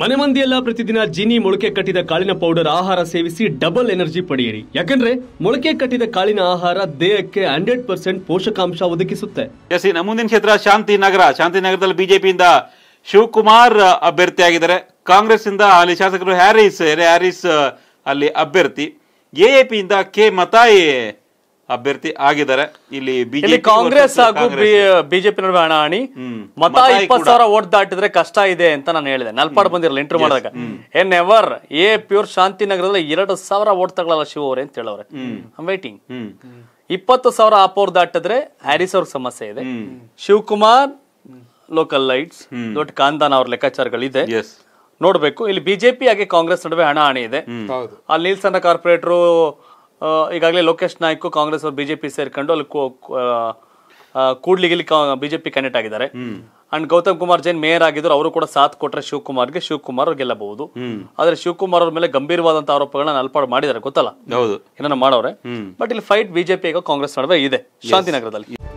ಮನೆ ಮಂದಿಯೆಲ್ಲ ಪ್ರತಿದಿನ ಜೀನಿ ಮೊಳಕೆ ಕಟ್ಟಿದ ಕಾಳಿನ ಪೌಡರ್ ಆಹಾರ ಸೇವಿಸಿ ಡಬಲ್ ಎನರ್ಜಿ ಪಡೆಯಿರಿ ಯಾಕಂದ್ರೆ ಮೊಳಕೆ ಕಟ್ಟಿದ ಕಾಳಿನ ಆಹಾರ ದೇಹಕ್ಕೆ ಹಂಡ್ರೆಡ್ ಪರ್ಸೆಂಟ್ ಪೋಷಕಾಂಶ ಒದಗಿಸುತ್ತೆ ಎಸ್ ನಮ್ಮ ಮುಂದಿನ ಕ್ಷೇತ್ರ ಶಾಂತಿನಗರ ಶಾಂತಿನಗರದಲ್ಲಿ ಬಿಜೆಪಿಯಿಂದ ಶಿವಕುಮಾರ್ ಅಭ್ಯರ್ಥಿಯಾಗಿದ್ದಾರೆ ಕಾಂಗ್ರೆಸ್ ಇಂದ ಅಲ್ಲಿ ಶಾಸಕರು ಹ್ಯಾರಿಸ್ ಹ್ಯಾರಿಸ್ ಅಲ್ಲಿ ಅಭ್ಯರ್ಥಿ ಎಎಪಿಯಿಂದ ಕೆ ಮತಾಯಿ ಅಭ್ಯರ್ಥಿ ಆಗಿದ್ದಾರೆ ಇಲ್ಲಿ ಬಿಜೆಪಿ ಕಾಂಗ್ರೆಸ್ ಹಾಗೂ ಬಿಜೆಪಿ ನಡುವೆ ಹಣಾಹಣಿ ಮತ ಇಪ್ಪತ್ ಸಾವಿರ ಓಟ್ ದಾಟಿದ್ರೆ ಕಷ್ಟ ಇದೆ ಅಂತ ನಾನು ಹೇಳಿದೆ ನಲ್ಪಾಡ್ ಬಂದಿರಲ್ಲ ಇಂಟರ್ ಮಾಡಿದಾಗ ಎನ್ ಎವರ್ ಎ ಪ್ಯೂರ್ ಶಾಂತಿ ನಗರದಲ್ಲಿ ಎರಡು ಸಾವಿರ ಓಟ್ ತಗೊಳ್ಳಲ್ಲ ಶಿವ ಅವ್ರೆ ಅಂತ ಹೇಳವ್ರೆ ಐ ವೈಟಿಂಗ್ ಇಪ್ಪತ್ತು ಸಾವಿರ ಆಪೋರ್ ದಾಟಿದ್ರೆ ಹ್ಯಾರಿಸ್ ಅವ್ರ ಸಮಸ್ಯೆ ಇದೆ ಶಿವಕುಮಾರ್ ಲೋಕಲ್ ಲೈಟ್ಸ್ ದೊಡ್ಡ ಕಾಂದಾನ ಅವ್ರ ಲೆಕ್ಕಾಚಾರಗಳಿದೆ ನೋಡ್ಬೇಕು ಇಲ್ಲಿ ಬಿಜೆಪಿ ಹಾಗೆ ಕಾಂಗ್ರೆಸ್ ನಡುವೆ ಹಣ ಹಣಿ ಇದೆ ಅಲ್ಲಿ ನಿಲ್ಸನ್ನ ಕಾರ್ಪೊರೇಟರ್ ಈಗಾಗಲೇ ಲೋಕೇಶ್ ನಾಯ್ಕು ಕಾಂಗ್ರೆಸ್ ಅವರು ಬಿಜೆಪಿ ಸೇರ್ಕೊಂಡು ಅಲ್ಲಿ ಕೂಡ್ಲಿಗೆ ಬಿಜೆಪಿ ಕನೆಕ್ಟ್ ಆಗಿದ್ದಾರೆ ಅಂಡ್ ಗೌತಮ್ ಕುಮಾರ್ ಜೈನ್ ಮೇಯರ್ ಆಗಿದ್ರು ಅವರು ಕೂಡ ಸಾಥ್ ಕೊಟ್ರೆ ಶಿವಕುಮಾರ್ಗೆ ಶಿವಕುಮಾರ್ ಗೆಲ್ಲಬಹುದು ಆದ್ರೆ ಶಿವಕುಮಾರ್ ಅವ್ರ ಮೇಲೆ ಗಂಭೀರವಾದಂತಹ ಆರೋಪಗಳನ್ನ ಅಲ್ಪಾಡು ಮಾಡಿದ್ದಾರೆ ಗೊತ್ತಲ್ಲ ಹೌದು ಏನನ್ನ ಮಾಡೋರೆ ಬಟ್ ಇಲ್ಲಿ ಫೈಟ್ ಬಿಜೆಪಿ ಕಾಂಗ್ರೆಸ್ ನಡುವೆ ಇದೆ ಶಾಂತಿನಗರದಲ್ಲಿ